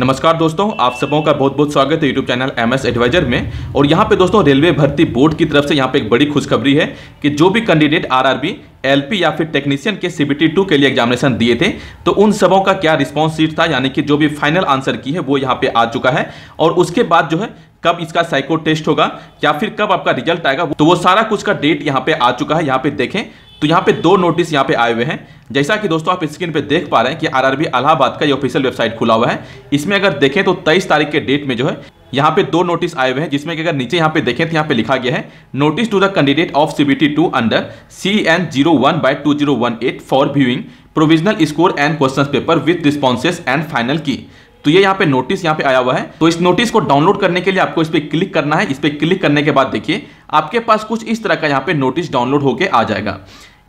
नमस्कार दोस्तों आप सबों का बहुत बहुत स्वागत है YouTube channel M S adviser में और यहाँ पे दोस्तों रेलवे भर्ती बोर्ड की तरफ से यहाँ पे एक बड़ी खुशखबरी है कि जो भी कैंडिडेट आरआरबी एलपी या फिर टेक्नीशियन के सीबीटी टू के लिए एग्जामिनेशन दिए थे तो उन सबों का क्या रिस्पॉन्स सीट था यानी कि जो भी फाइनल आंसर की है वो यहाँ पे आ चुका है और उसके बाद जो है कब इसका साइको टेस्ट होगा या फिर कब आपका रिजल्ट आएगा तो वो सारा कुछ का डेट यहाँ पे आ चुका है यहाँ पे देखें तो यहाँ पे दो नोटिस यहाँ पे आए हुए हैं जैसा कि दोस्तों आप स्क्रीन पे देख पा रहे हैं कि आरआरबी इलाहाबाद का ये ऑफिशियल वेबसाइट खुला हुआ है इसमें अगर देखें तो 23 तारीख के डेट में जो है यहाँ पे दो नोटिस आए हुए हैं जिसमें कि अगर नीचे यहाँ पे देखें तो यहाँ पे लिखा गया है notice to the candidate of CBT two under C N zero one eight for viewing provisional score and question paper with responses and final key तो ये यहाँ पे नोटिस यहाँ पे आया हुआ है तो इस नोटिस को डाउनलोड करने के लिए आपको इस पर क्लिक करना है इस पर क्लिक करने के बाद देखिए आपके पास कुछ इस तरह का यहाँ पे नोटिस डाउनलोड होकर आ जाएगा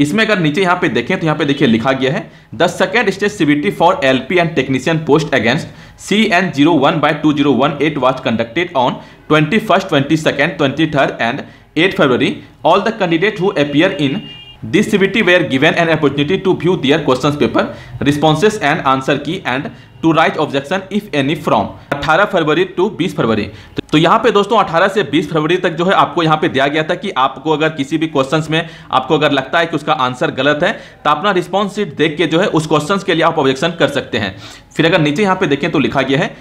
इसमें अगर नीचे यहाँ पे देखें तो यहाँ पे देखिए लिखा गया है the second stage CBT for LP and technician post against C N zero one by two zero one eight was conducted on twenty first twenty second twenty third and eight February all the candidate who appear in this CBT were given an opportunity to view their question paper responses and answer key and to write objection if any from 18 February to 20 February तो यहाँ पे दोस्तों 18 से 20 फरवरी तक जो है आपको यहाँ पे दिया गया था कि आपको अगर किसी भी क्वेश्चंस में आपको अगर लगता है कि उसका आंसर गलत है तो अपना रिस्पॉन्स सीट देख के जो है उस क्वेश्चंस के लिए आप ऑब्जेक्शन कर सकते हैं फिर अगर नीचे यहाँ पे देखें तो लिखा गया है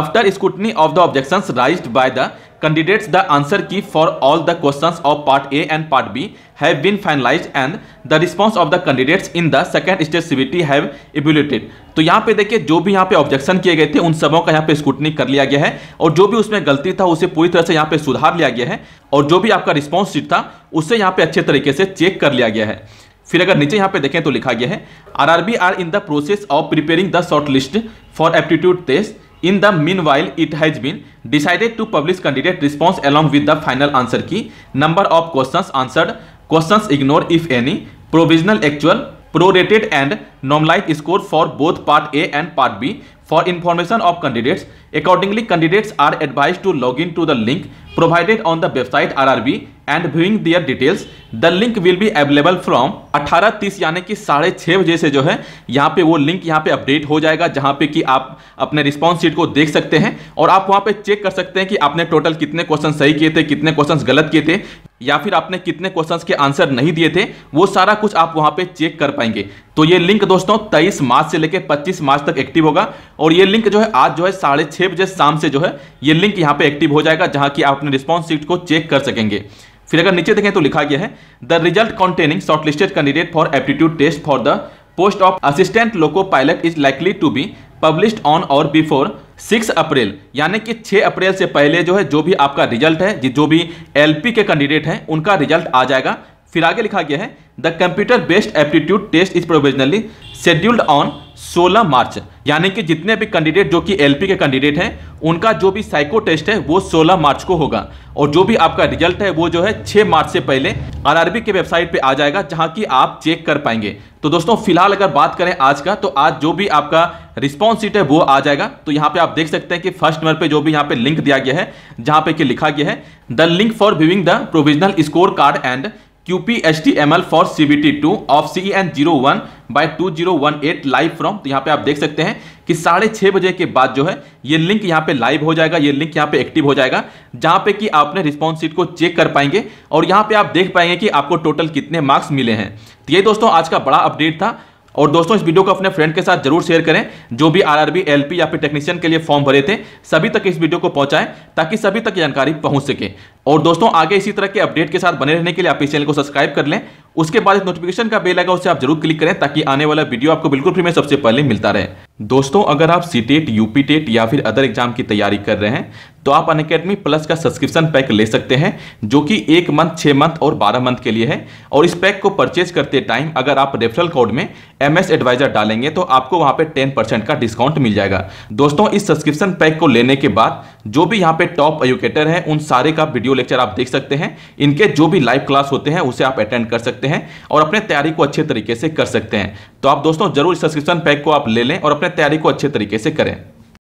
after scrutiny of the objection raise by the candidates the answer key for all the questions of part A and part B have been finalise and the response of the candidates in the second stage CBT have evaluated तो यहाँ पे देखिए जो भी यहाँ पे objection किए गए थे उन सबों का यहाँ पे स्कूटनी कर लिया गया है और जो भी उसमें गलती था उसे पूरी तरह से यहाँ पे सुधार लिया गया है और जो भी आपका रिस्पॉन्स शीट था उसे यहाँ पे अच्छे तरीके से चेक कर लिया गया है फिर अगर नीचे यहाँ पे देखें तो लिखा गया है R R B R in the process of preparing the short list for aptitude test In the meanwhile, it has been decided to publish candidate response along with the final answer key, number of questions answered, questions ignored if any, provisional actual, prorated and normalized score for both part A and part B. For information of candidates, accordingly candidates are advised to log in to the link provided on the website RRB and viewing their details the link will be available from 18:30 यानी कि साढ़े छः बजे से जो है यहाँ पे वो लिंक यहाँ पे अपडेट हो जाएगा जहाँ पे कि आप अपने रिस्पॉन्स शीट को देख सकते हैं और आप वहाँ पे चेक कर सकते हैं कि आपने टोटल कितने क्वेश्चन सही किए थे कितने क्वेश्चन गलत किए थे या फिर आपने कितने क्वेश्चन के आंसर नहीं दिए थे वो सारा कुछ आप वहाँ पे चेक कर पाएंगे तो ये लिंक दोस्तों तेईस मार्च से लेकर पच्चीस मार्च तक एक्टिव होगा और ये लिंक जो है आज जो है साढ़े छः बजे शाम से जो है ये लिंक यहाँ पे एक्टिव हो जाएगा जहाँ की आप अपने रिस्पॉन्स सीट को चेक कर सकेंगे फिर अगर नीचे देखें तो लिखा गया है the result containing shortlisted candidate for aptitude test for the post of assistant loco pilot is likely to be published on or before six April यानी कि छः अप्रैल से पहले जो है जो भी आपका रिजल्ट है जो भी एलपी के कैंडिडेट हैं उनका रिजल्ट आ जाएगा फिर आगे लिखा गया है the computer based aptitude test is provisionally scheduled on 16 March यानी कि जितने भी कैंडिडेट जो कि एलपी के कैंडिडेट हैं उनका जो भी साइको टेस्ट है वो 16 मार्च को होगा और जो भी आपका रिजल्ट है वो जो है 6 मार्च से पहले आरआरबी के वेबसाइट पे आ जाएगा जहां की आप चेक कर पाएंगे तो दोस्तों फिलहाल अगर बात करें आज का तो आज जो भी आपका रिस्पॉन्स सीट है वो आ जाएगा तो यहाँ पे आप देख सकते हैं कि फर्स्ट नंबर पे जो भी यहाँ पे लिंक दिया गया है जहाँ पे कि लिखा गया है the link for viewing the provisional score card and H M L for C B T two of C N zero one by two zero one eight live from तो यहाँ पे आप देख सकते हैं कि साढ़े छः बजे के बाद जो है ये लिंक यहाँ पे लाइव हो जाएगा ये लिंक यहाँ पे एक्टिव हो जाएगा जहाँ पे कि आपने रिस्पॉन्स सीट को चेक कर पाएंगे और यहाँ पे आप देख पाएंगे कि आपको टोटल कितने मार्क्स मिले हैं तो ये दोस्तों आज का बड़ा अपडेट था और दोस्तों इस वीडियो को अपने फ्रेंड के साथ जरूर शेयर करें जो भी आरआरबी एलपी या फिर टेक्नीशियन के लिए फॉर्म भरे थे सभी तक इस वीडियो को पहुंचाएं ताकि सभी तक जानकारी पहुंच सके और दोस्तों आगे इसी तरह के अपडेट के साथ बने रहने के लिए आप इस चैनल को सब्सक्राइब कर लें उसके बाद इस नोटिफिकेशन का बेल आएगा उसे आप जरूर क्लिक करें ताकि आने वाला वीडियो आपको बिल्कुल फ्री में सबसे पहले मिलता रहे दोस्तों अगर आप सी टेट यूपी टेट या फिर अदर एग्जाम की तैयारी कर रहे हैं तो आप अन अकेडमी प्लस का सब्सक्रिप्शन पैक ले सकते हैं जो कि एक मंथ छः मंथ और बारह मंथ के लिए है और इस पैक को परचेज करते टाइम अगर आप रेफरल कोड में एम एस एडवाइजर डालेंगे तो आपको वहाँ पे टेन परसेंट का डिस्काउंट मिल जाएगा दोस्तों इस सब्सक्रिप्शन पैक को लेने के बाद जो भी यहाँ पे टॉप एजुकेटर हैं उन सारे का वीडियो लेक्चर आप देख सकते हैं इनके जो भी लाइव क्लास होते हैं उसे आप अटेंड कर सकते हैं और अपने तैयारी को अच्छे तरीके से कर सकते हैं तो आप दोस्तों जरूर सब्सक्रिप्शन पैक को आप ले लें और अपने तैयारी को अच्छे तरीके से करें